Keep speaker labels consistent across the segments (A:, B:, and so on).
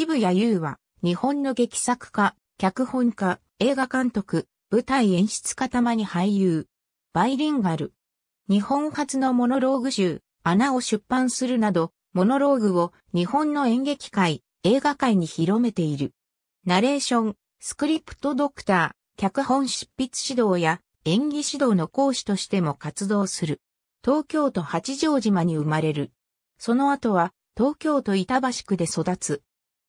A: 渋谷優は、日本の劇作家、脚本家、映画監督、舞台演出家たまに俳優。バイリンガル。日本初のモノローグ集、穴を出版するなど、モノローグを日本の演劇界、映画界に広めている。ナレーション、スクリプトドクター、脚本執筆指導や演技指導の講師としても活動する。東京都八丈島に生まれる。その後は東京都板橋区で育つ。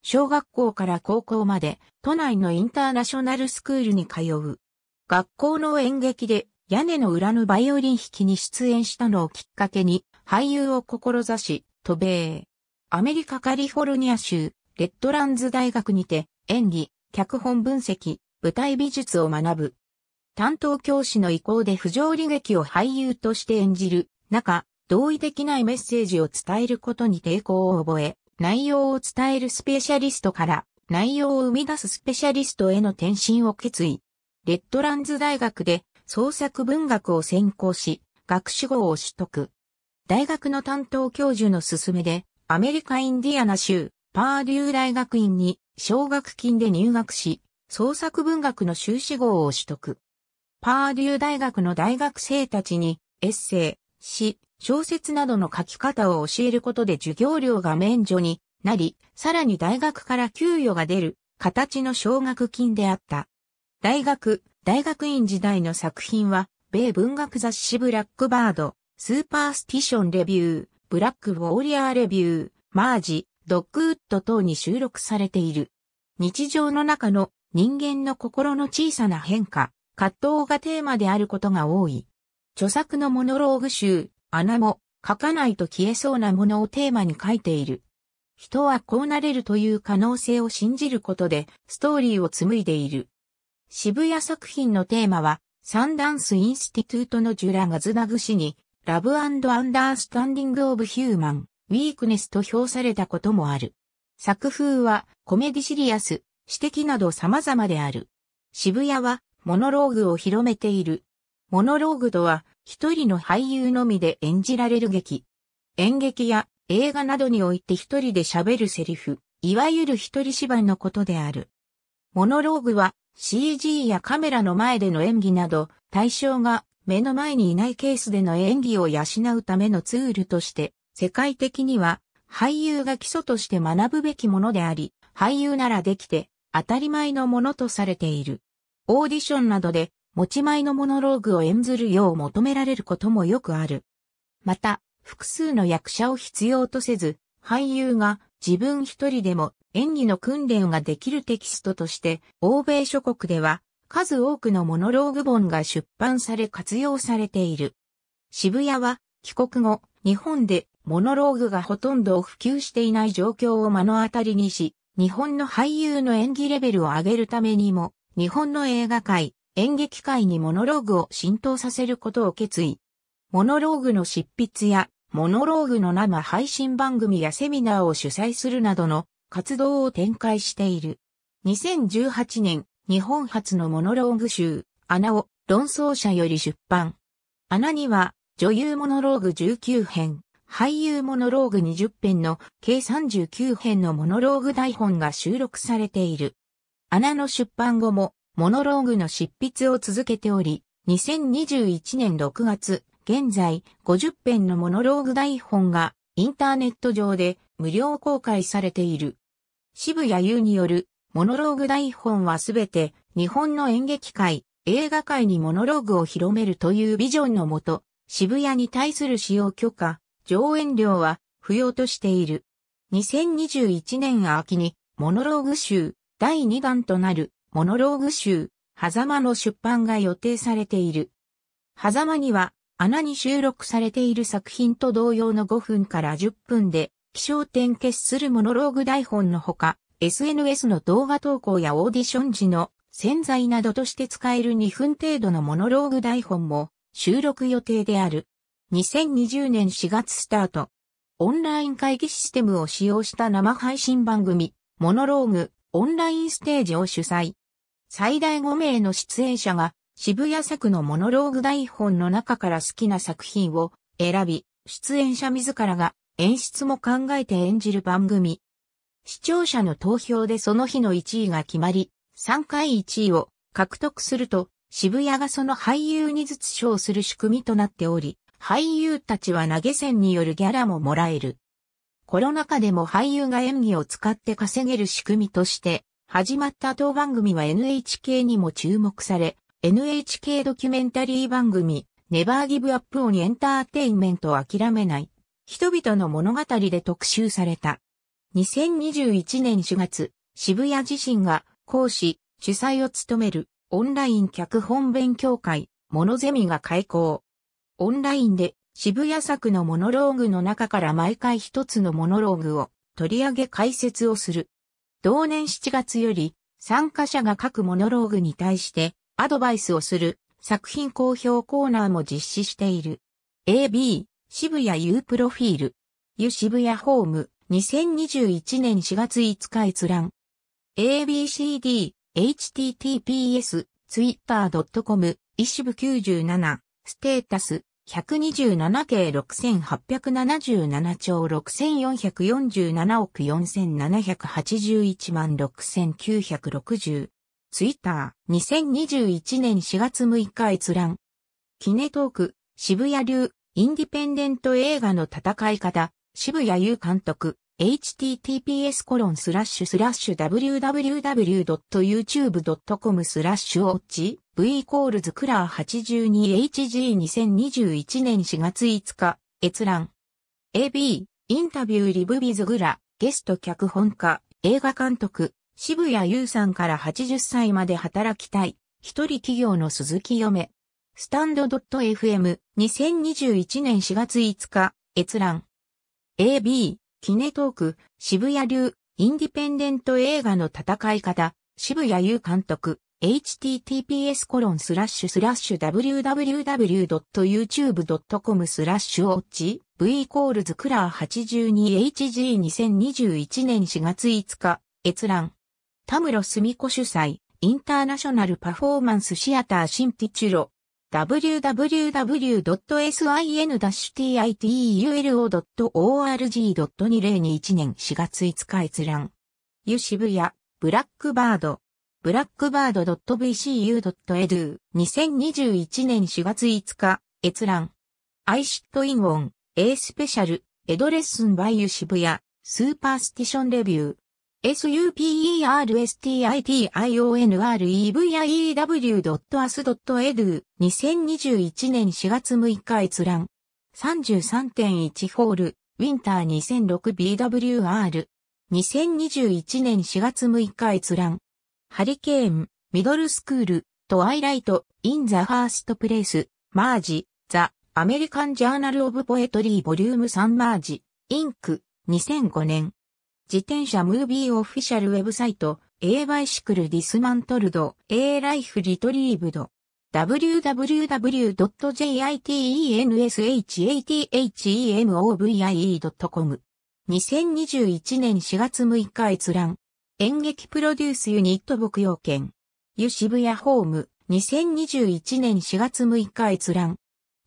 A: 小学校から高校まで都内のインターナショナルスクールに通う。学校の演劇で屋根の裏のバイオリン弾きに出演したのをきっかけに俳優を志し、渡米。アメリカカリフォルニア州レッドランズ大学にて演技、脚本分析、舞台美術を学ぶ。担当教師の意向で不条理劇を俳優として演じる中、同意できないメッセージを伝えることに抵抗を覚え、内容を伝えるスペシャリストから内容を生み出すスペシャリストへの転身を決意。レッドランズ大学で創作文学を専攻し、学士号を取得。大学の担当教授の勧めで、アメリカインディアナ州、パーデュー大学院に奨学金で入学し、創作文学の修士号を取得。パーデュー大学の大学生たちに、エッセイ、詩、小説などの書き方を教えることで授業料が免除になり、さらに大学から給与が出る形の奨学金であった。大学、大学院時代の作品は、米文学雑誌ブラックバード、スーパースティションレビュー、ブラックウォーリアーレビュー、マージ、ドッグウッド等に収録されている。日常の中の人間の心の小さな変化、葛藤がテーマであることが多い。著作のモノローグ集、穴も書かないと消えそうなものをテーマに書いている。人はこうなれるという可能性を信じることでストーリーを紡いでいる。渋谷作品のテーマはサンダンスインスティトゥートのジュラガズダグ氏にラブアンダースタンディングオブヒューマン、ウィークネスと評されたこともある。作風はコメディシリアス、指摘など様々である。渋谷はモノローグを広めている。モノローグとは一人の俳優のみで演じられる劇。演劇や映画などにおいて一人で喋るセリフ、いわゆる一人芝居のことである。モノローグは CG やカメラの前での演技など、対象が目の前にいないケースでの演技を養うためのツールとして、世界的には俳優が基礎として学ぶべきものであり、俳優ならできて当たり前のものとされている。オーディションなどで持ち前のモノローグを演ずるよう求められることもよくある。また、複数の役者を必要とせず、俳優が自分一人でも演技の訓練ができるテキストとして、欧米諸国では数多くのモノローグ本が出版され活用されている。渋谷は帰国後、日本でモノローグがほとんど普及していない状況を目の当たりにし、日本の俳優の演技レベルを上げるためにも、日本の映画界、演劇界にモノローグを浸透させることを決意。モノローグの執筆や、モノローグの生配信番組やセミナーを主催するなどの活動を展開している。2018年、日本初のモノローグ集、穴を論争者より出版。穴には、女優モノローグ19編、俳優モノローグ20編の計39編のモノローグ台本が収録されている。穴の出版後もモノローグの執筆を続けており、2021年6月、現在50編のモノローグ台本がインターネット上で無料公開されている。渋谷優によるモノローグ台本はすべて日本の演劇界、映画界にモノローグを広めるというビジョンのもと、渋谷に対する使用許可、上演料は不要としている。2021年秋にモノローグ集第2弾となるモノローグ集、狭間の出版が予定されている。狭間には、穴に収録されている作品と同様の5分から10分で、気象点結するモノローグ台本のほか、SNS の動画投稿やオーディション時の潜在などとして使える2分程度のモノローグ台本も収録予定である。2020年4月スタート。オンライン会議システムを使用した生配信番組、モノローグ、オンラインステージを主催。最大5名の出演者が渋谷作のモノローグ台本の中から好きな作品を選び、出演者自らが演出も考えて演じる番組。視聴者の投票でその日の1位が決まり、3回1位を獲得すると、渋谷がその俳優にずつ賞する仕組みとなっており、俳優たちは投げ銭によるギャラももらえる。コロナ禍でも俳優が演技を使って稼げる仕組みとして、始まった当番組は NHK にも注目され、NHK ドキュメンタリー番組、ネバーギブアップオンエンターテインメントを諦めない、人々の物語で特集された。2021年4月、渋谷自身が講師、主催を務めるオンライン脚本勉強会、モノゼミが開講。オンラインで渋谷作のモノローグの中から毎回一つのモノローグを取り上げ解説をする同年7月より、参加者が各モノローグに対してアドバイスをする作品公表コーナーも実施している。AB、渋谷 U プロフィール。U 渋谷ホーム、2021年4月5日閲覧。ABCD、https、twitter.com、一部ブ97、ステータス、127計6877兆6447億4781万6960。ツイッター、2021年4月6日閲覧。キネトーク、渋谷流、インディペンデント映画の戦い方、渋谷優監督、https コロンスラッシュスラッシュ www.youtube.com スラッシュオッチ v イコールズクラー 82hg2021 年4月5日閲覧 AB インタビューリブビズグラゲスト脚本家映画監督渋谷優さんから80歳まで働きたい一人企業の鈴木嫁スタンド .fm2021 年4月5日閲覧 AB キネトーク、渋谷流、インディペンデント映画の戦い方、渋谷優監督、https コロンスラッシュスラッシュ www.youtube.com スラッシュウォッチ v イコールズクラー 82hg2021 年4月5日閲覧田室ミ子主催インターナショナルパフォーマンスシアターシンティチュロ www.sin-titulo.org2021 年4月5日閲覧。ゆ渋谷、ブラックバード。ブラックバード .vcu.edu2021 年4月5日閲覧。アイシットインオン。エースペシャル。エドレッスン by ゆ渋谷、スーパースティションレビュー。s u p e r s t i t i o n r e v e d a s e d u 2 0 2 1年4月6日閲覧33.1ホールウィンター 2006BWR2021 年4月6日閲覧ハリケーンミドルスクールトワイライトインザファーストプレイスマージザアメリカンジャーナルオブポエトリーボリューム3マージインク2005年自転車ムービーオフィシャルウェブサイト、A バイシクルディスマントルド、A ライフリトリーブド。w w w j i t e n s h a t h e m o v i e c o m 2021年4月6日閲覧。演劇プロデュースユニット牧羊犬。湯渋谷ホーム。2021年4月6日閲覧。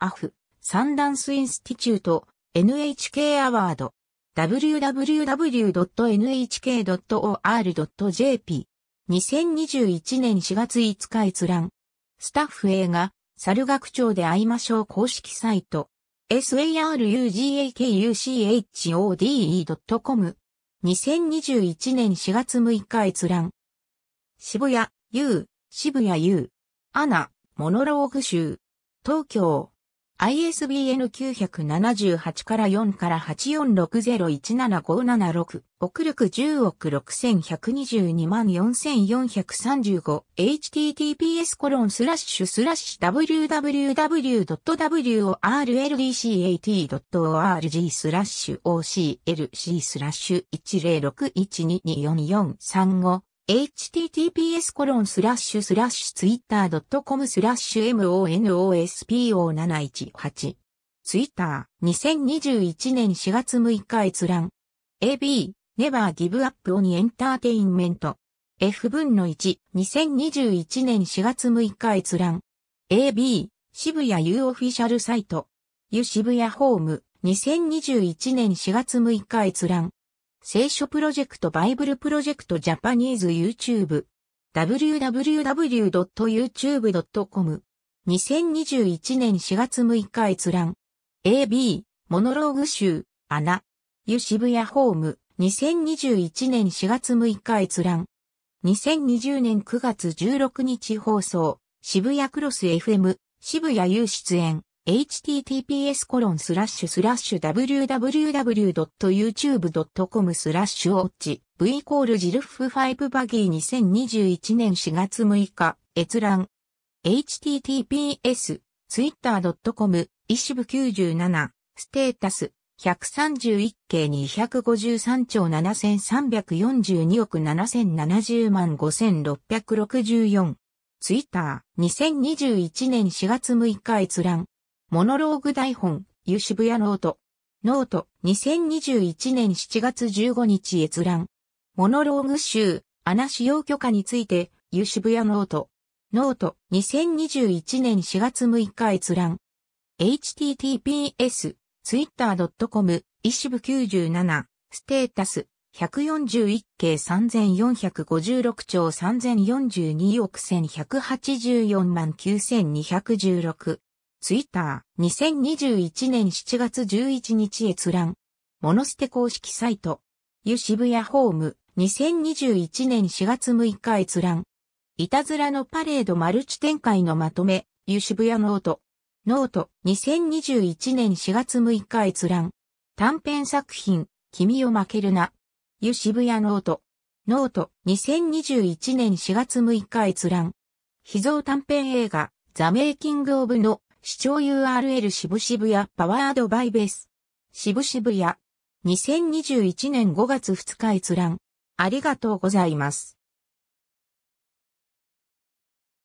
A: アフ、サンダンスインスティチュート、NHK アワード。www.nhk.or.jp。2021年4月5日閲覧。スタッフ映画、猿学長で会いましょう公式サイト。s a r u g a k u c h o d e c o m 2021年4月6日閲覧。渋谷、U、渋谷 U。アナ、モノローグ集。東京。ISBN 978から4から8460175776北力10億6122万 4435https コロンスラッシュスラッシュ www.worldcat.org スラッシュ OCLC スラッシュ106122443 https コロンスラッシュスラッシュツイッター .com スラッシュ monospo718 ツイッター2021年4月6日閲覧 AB Never Give Up on Entertainment F 分の1 2021年4月6日閲覧 AB 渋谷 U オフィシャルサイト U 渋谷ホーム2021年4月6日閲覧聖書プロジェクトバイブルプロジェクトジャパニーズ YouTube www.youtube.com 2021年4月6日閲覧 AB モノローグ集アナユ渋谷ホーム2021年4月6日閲覧2020年9月16日放送渋谷クロス FM 渋谷優出演 https コロンスラッシュスラッシュ www.youtube.com スラッシュウォッチ v イコールジルフ5バギー2021年4月6日閲覧 https twitter.com 一部97ステータス131系253兆7342億7070万5664ツイッター2021年4月6日閲覧モノローグ台本、ゆ渋谷ノート。ノート、2021年7月15日閲覧。モノローグ集、穴使用許可について、ゆ渋谷ノート。ノート、2021年4月6日閲覧。https, twitter.com、石部97、ステータス、141系3456兆3042億1184万9216。ツイッター、2021年7月11日閲覧。モノステ公式サイト。し渋谷ホーム、2021年4月6日閲覧。いたずらのパレードマルチ展開のまとめ、し渋谷ノート。ノート、2021年4月6日閲覧。短編作品、君を負けるな。し渋谷ノート。ノート、2021年4月6日閲覧。秘蔵短編映画、ザ・メイキング・オブ・の視聴 URL 渋渋谷パワードバイベース。渋渋谷。2021年5月2日閲覧。ありがとうございます。